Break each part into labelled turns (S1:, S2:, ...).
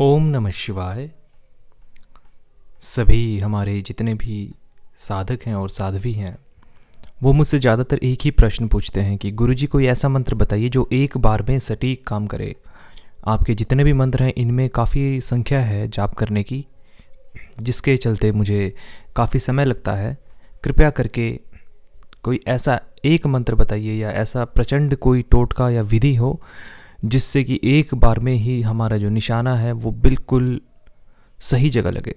S1: ओम नमः शिवाय सभी हमारे जितने भी साधक हैं और साध्वी हैं वो मुझसे ज़्यादातर एक ही प्रश्न पूछते हैं कि गुरु जी कोई ऐसा मंत्र बताइए जो एक बार में सटीक काम करे आपके जितने भी मंत्र हैं इनमें काफ़ी संख्या है जाप करने की जिसके चलते मुझे काफ़ी समय लगता है कृपया करके कोई ऐसा एक मंत्र बताइए या ऐसा प्रचंड कोई टोटका या विधि हो जिससे कि एक बार में ही हमारा जो निशाना है वो बिल्कुल सही जगह लगे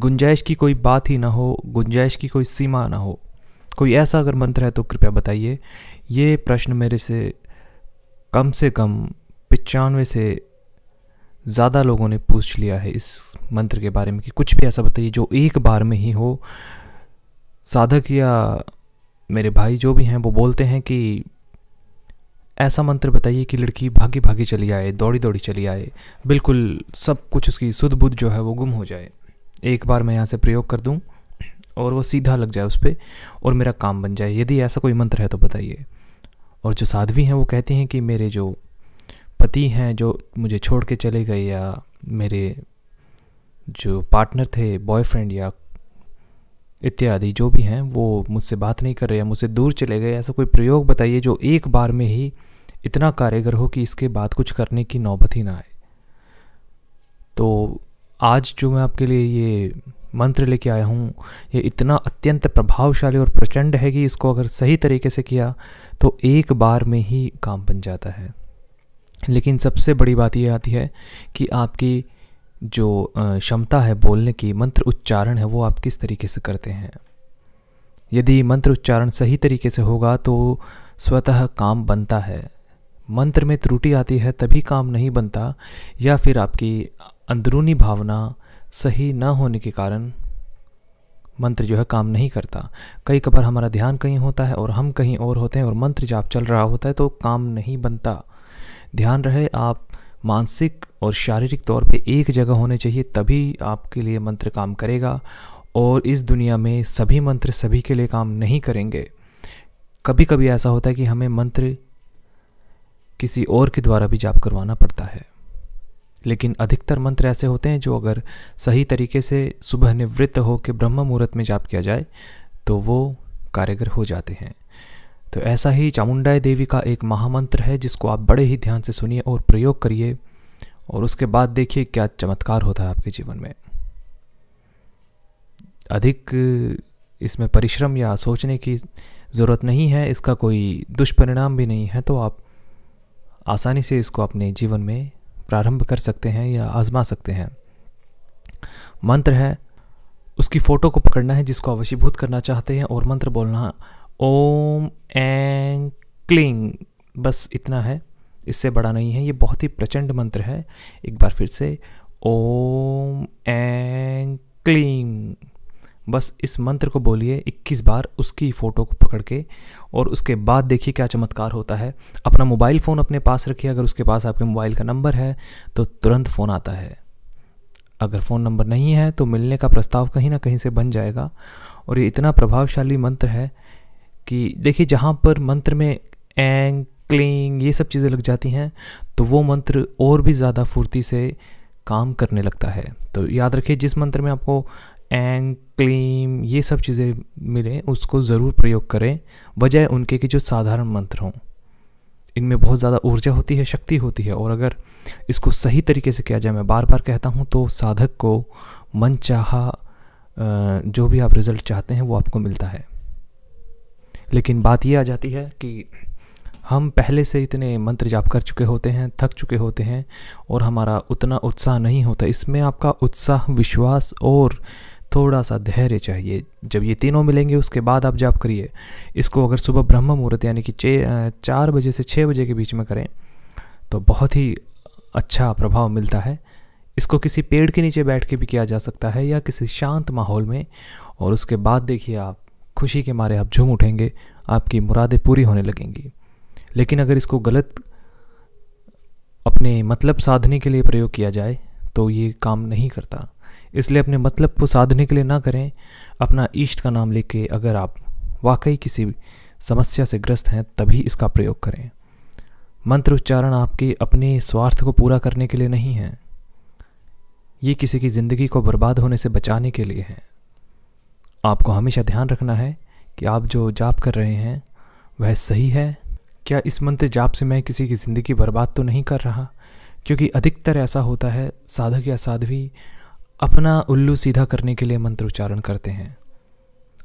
S1: गुंजाइश की कोई बात ही ना हो गुंजाइश की कोई सीमा ना हो कोई ऐसा अगर मंत्र है तो कृपया बताइए ये प्रश्न मेरे से कम से कम पचानवे से ज़्यादा लोगों ने पूछ लिया है इस मंत्र के बारे में कि कुछ भी ऐसा बताइए जो एक बार में ही हो साधक या मेरे भाई जो भी हैं वो बोलते हैं कि ऐसा मंत्र बताइए कि लड़की भागी भागी चली आए दौड़ी दौड़ी चली आए बिल्कुल सब कुछ उसकी सुध बुध जो है वो गुम हो जाए एक बार मैं यहाँ से प्रयोग कर दूँ और वो सीधा लग जाए उस पर और मेरा काम बन जाए यदि ऐसा कोई मंत्र है तो बताइए और जो साध्वी हैं वो कहती हैं कि मेरे जो पति हैं जो मुझे छोड़ के चले गए या मेरे जो पार्टनर थे बॉयफ्रेंड या इत्यादि जो भी हैं वो मुझसे बात नहीं कर रहे हैं मुझसे दूर चले गए ऐसा कोई प्रयोग बताइए जो एक बार में ही इतना कारगर हो कि इसके बाद कुछ करने की नौबत ही ना आए तो आज जो मैं आपके लिए ये मंत्र लेके आया हूँ ये इतना अत्यंत प्रभावशाली और प्रचंड है कि इसको अगर सही तरीके से किया तो एक बार में ही काम बन जाता है लेकिन सबसे बड़ी बात यह आती है कि आपकी जो क्षमता है बोलने की मंत्र उच्चारण है वो आप किस तरीके से करते हैं यदि मंत्र उच्चारण सही तरीके से होगा तो स्वतः काम बनता है मंत्र में त्रुटि आती है तभी काम नहीं बनता या फिर आपकी अंदरूनी भावना सही न होने के कारण मंत्र जो है काम नहीं करता कई कबार हमारा ध्यान कहीं होता है और हम कहीं और होते हैं और मंत्र जब चल रहा होता है तो काम नहीं बनता ध्यान रहे आप मानसिक और शारीरिक तौर पे एक जगह होने चाहिए तभी आपके लिए मंत्र काम करेगा और इस दुनिया में सभी मंत्र सभी के लिए काम नहीं करेंगे कभी कभी ऐसा होता है कि हमें मंत्र किसी और के द्वारा भी जाप करवाना पड़ता है लेकिन अधिकतर मंत्र ऐसे होते हैं जो अगर सही तरीके से सुबह निवृत्त हो के ब्रह्म मुहूर्त में जाप किया जाए तो वो कारगर हो जाते हैं तो ऐसा ही चामुंडाई देवी का एक महामंत्र है जिसको आप बड़े ही ध्यान से सुनिए और प्रयोग करिए और उसके बाद देखिए क्या चमत्कार होता है आपके जीवन में अधिक इसमें परिश्रम या सोचने की ज़रूरत नहीं है इसका कोई दुष्परिणाम भी नहीं है तो आप आसानी से इसको अपने जीवन में प्रारंभ कर सकते हैं या आजमा सकते हैं मंत्र है उसकी फ़ोटो को पकड़ना है जिसको वशीभूत करना चाहते हैं और मंत्र बोलना ओम एंग क्लिंग बस इतना है इससे बड़ा नहीं है ये बहुत ही प्रचंड मंत्र है एक बार फिर से ओम एंग क्लिंग बस इस मंत्र को बोलिए 21 बार उसकी फ़ोटो को पकड़ के और उसके बाद देखिए क्या चमत्कार होता है अपना मोबाइल फ़ोन अपने पास रखिए अगर उसके पास आपके मोबाइल का नंबर है तो तुरंत फ़ोन आता है अगर फ़ोन नंबर नहीं है तो मिलने का प्रस्ताव कहीं ना कहीं से बन जाएगा और ये इतना प्रभावशाली मंत्र है कि देखिए जहाँ पर मंत्र में एंग क्लिंग ये सब चीज़ें लग जाती हैं तो वो मंत्र और भी ज़्यादा फुर्ती से काम करने लगता है तो याद रखिए जिस मंत्र में आपको एंग क्लीम ये सब चीज़ें मिलें उसको ज़रूर प्रयोग करें वजह उनके कि जो साधारण मंत्र हों इनमें बहुत ज़्यादा ऊर्जा होती है शक्ति होती है और अगर इसको सही तरीके से किया जाए मैं बार बार कहता हूँ तो साधक को मन चाह जो भी आप रिज़ल्ट चाहते हैं वो आपको मिलता है लेकिन बात ये आ जाती है कि हम पहले से इतने मंत्र जाप कर चुके होते हैं थक चुके होते हैं और हमारा उतना उत्साह नहीं होता इसमें आपका उत्साह विश्वास और थोड़ा सा धैर्य चाहिए जब ये तीनों मिलेंगे उसके बाद आप जाप करिए इसको अगर सुबह ब्रह्म मुहूर्त यानी कि चे चार बजे से छः बजे के बीच में करें तो बहुत ही अच्छा प्रभाव मिलता है इसको किसी पेड़ के नीचे बैठ के भी किया जा सकता है या किसी शांत माहौल में और उसके बाद देखिए आप खुशी के मारे आप झूम उठेंगे आपकी मुरादें पूरी होने लगेंगी लेकिन अगर इसको गलत अपने मतलब साधने के लिए प्रयोग किया जाए तो ये काम नहीं करता इसलिए अपने मतलब को साधने के लिए ना करें अपना ईष्ट का नाम लेके अगर आप वाकई किसी समस्या से ग्रस्त हैं तभी इसका प्रयोग करें मंत्र उच्चारण आपके अपने स्वार्थ को पूरा करने के लिए नहीं है ये किसी की ज़िंदगी को बर्बाद होने से बचाने के लिए है आपको हमेशा ध्यान रखना है कि आप जो जाप कर रहे हैं वह सही है क्या इस मंत्र जाप से मैं किसी की ज़िंदगी बर्बाद तो नहीं कर रहा क्योंकि अधिकतर ऐसा होता है साधक या साध्वी अपना उल्लू सीधा करने के लिए मंत्र उच्चारण करते हैं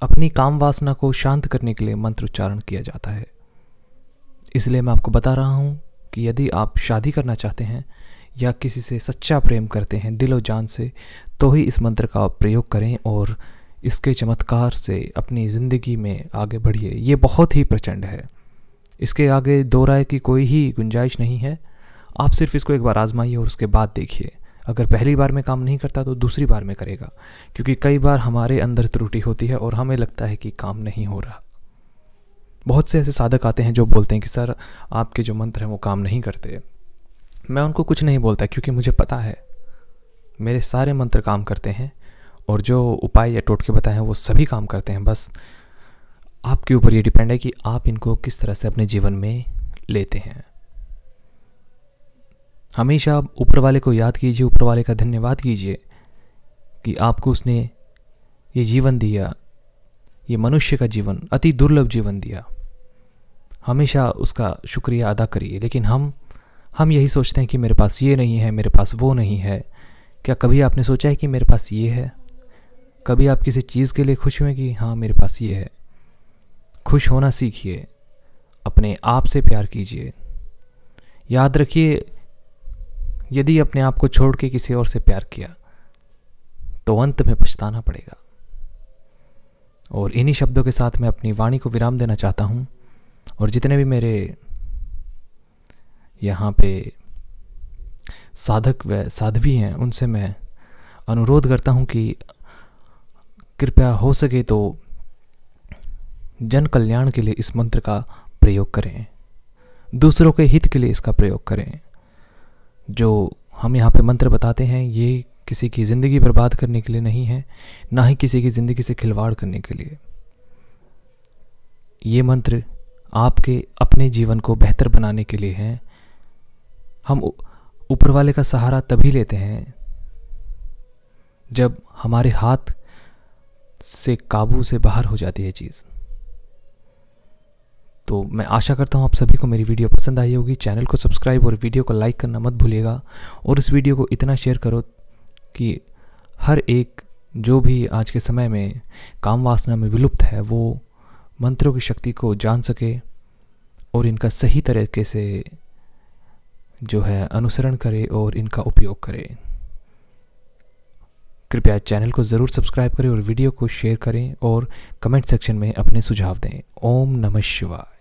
S1: अपनी काम वासना को शांत करने के लिए मंत्र उच्चारण किया जाता है इसलिए मैं आपको बता रहा हूँ कि यदि आप शादी करना चाहते हैं या किसी से सच्चा प्रेम करते हैं दिलो जान से तो ही इस मंत्र का प्रयोग करें और इसके चमत्कार से अपनी ज़िंदगी में आगे बढ़िए ये बहुत ही प्रचंड है इसके आगे दो राय की कोई ही गुंजाइश नहीं है आप सिर्फ इसको एक बार आजमाइए और उसके बाद देखिए अगर पहली बार में काम नहीं करता तो दूसरी बार में करेगा क्योंकि कई बार हमारे अंदर त्रुटि होती है और हमें लगता है कि काम नहीं हो रहा बहुत से ऐसे साधक आते हैं जो बोलते हैं कि सर आपके जो मंत्र हैं वो काम नहीं करते मैं उनको कुछ नहीं बोलता क्योंकि मुझे पता है मेरे सारे मंत्र काम करते हैं और जो उपाय या टोटके बताए हैं वो सभी काम करते हैं बस आपके ऊपर ये डिपेंड है कि आप इनको किस तरह से अपने जीवन में लेते हैं हमेशा ऊपर वाले को याद कीजिए ऊपर वाले का धन्यवाद कीजिए कि आपको उसने ये जीवन दिया ये मनुष्य का जीवन अति दुर्लभ जीवन दिया हमेशा उसका शुक्रिया अदा करिए लेकिन हम हम यही सोचते हैं कि मेरे पास ये नहीं है मेरे पास वो नहीं है क्या कभी आपने सोचा है कि मेरे पास ये है कभी आप किसी चीज़ के लिए खुश हुए कि हाँ मेरे पास ये है खुश होना सीखिए अपने आप से प्यार कीजिए याद रखिए यदि अपने आप को छोड़ के किसी और से प्यार किया तो अंत में पछताना पड़ेगा और इन्हीं शब्दों के साथ मैं अपनी वाणी को विराम देना चाहता हूँ और जितने भी मेरे यहाँ पे साधक व साध्वी हैं उनसे मैं अनुरोध करता हूँ कि कृपया हो सके तो जन कल्याण के लिए इस मंत्र का प्रयोग करें दूसरों के हित के लिए इसका प्रयोग करें जो हम यहाँ पे मंत्र बताते हैं ये किसी की ज़िंदगी बर्बाद करने के लिए नहीं है ना ही किसी की ज़िंदगी से खिलवाड़ करने के लिए ये मंत्र आपके अपने जीवन को बेहतर बनाने के लिए हैं हम ऊपर वाले का सहारा तभी लेते हैं जब हमारे हाथ से काबू से बाहर हो जाती है चीज़ तो मैं आशा करता हूँ आप सभी को मेरी वीडियो पसंद आई होगी चैनल को सब्सक्राइब और वीडियो को लाइक करना मत भूलिएगा और इस वीडियो को इतना शेयर करो कि हर एक जो भी आज के समय में काम वासना में विलुप्त है वो मंत्रों की शक्ति को जान सके और इनका सही तरीके से जो है अनुसरण करे और इनका उपयोग करे कृपया चैनल को ज़रूर सब्सक्राइब करें और वीडियो को शेयर करें और कमेंट सेक्शन में अपने सुझाव दें ओम नमः शिवाय